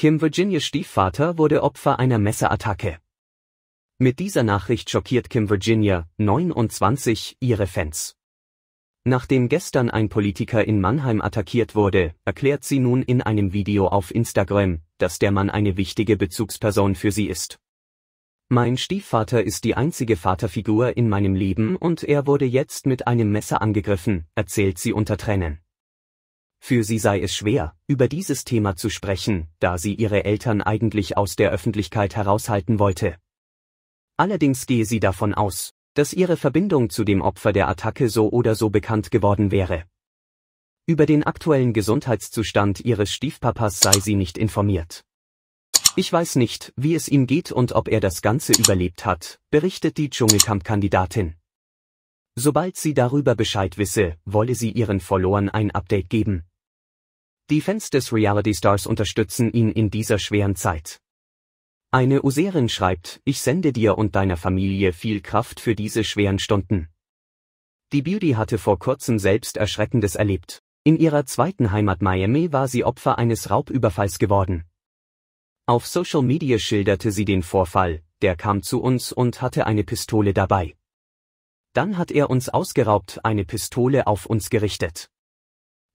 Kim Virginias Stiefvater wurde Opfer einer Messerattacke. Mit dieser Nachricht schockiert Kim Virginia, 29, ihre Fans. Nachdem gestern ein Politiker in Mannheim attackiert wurde, erklärt sie nun in einem Video auf Instagram, dass der Mann eine wichtige Bezugsperson für sie ist. Mein Stiefvater ist die einzige Vaterfigur in meinem Leben und er wurde jetzt mit einem Messer angegriffen, erzählt sie unter Tränen. Für sie sei es schwer, über dieses Thema zu sprechen, da sie ihre Eltern eigentlich aus der Öffentlichkeit heraushalten wollte. Allerdings gehe sie davon aus, dass ihre Verbindung zu dem Opfer der Attacke so oder so bekannt geworden wäre. Über den aktuellen Gesundheitszustand ihres Stiefpapas sei sie nicht informiert. Ich weiß nicht, wie es ihm geht und ob er das Ganze überlebt hat, berichtet die Dschungelkampfkandidatin. Sobald sie darüber Bescheid wisse, wolle sie ihren Followern ein Update geben. Die Fans des Reality-Stars unterstützen ihn in dieser schweren Zeit. Eine Userin schreibt, ich sende dir und deiner Familie viel Kraft für diese schweren Stunden. Die Beauty hatte vor kurzem selbst Erschreckendes erlebt. In ihrer zweiten Heimat Miami war sie Opfer eines Raubüberfalls geworden. Auf Social Media schilderte sie den Vorfall, der kam zu uns und hatte eine Pistole dabei. Dann hat er uns ausgeraubt, eine Pistole auf uns gerichtet.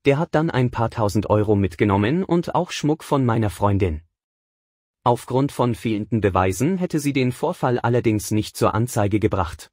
Der hat dann ein paar tausend Euro mitgenommen und auch Schmuck von meiner Freundin. Aufgrund von fehlenden Beweisen hätte sie den Vorfall allerdings nicht zur Anzeige gebracht.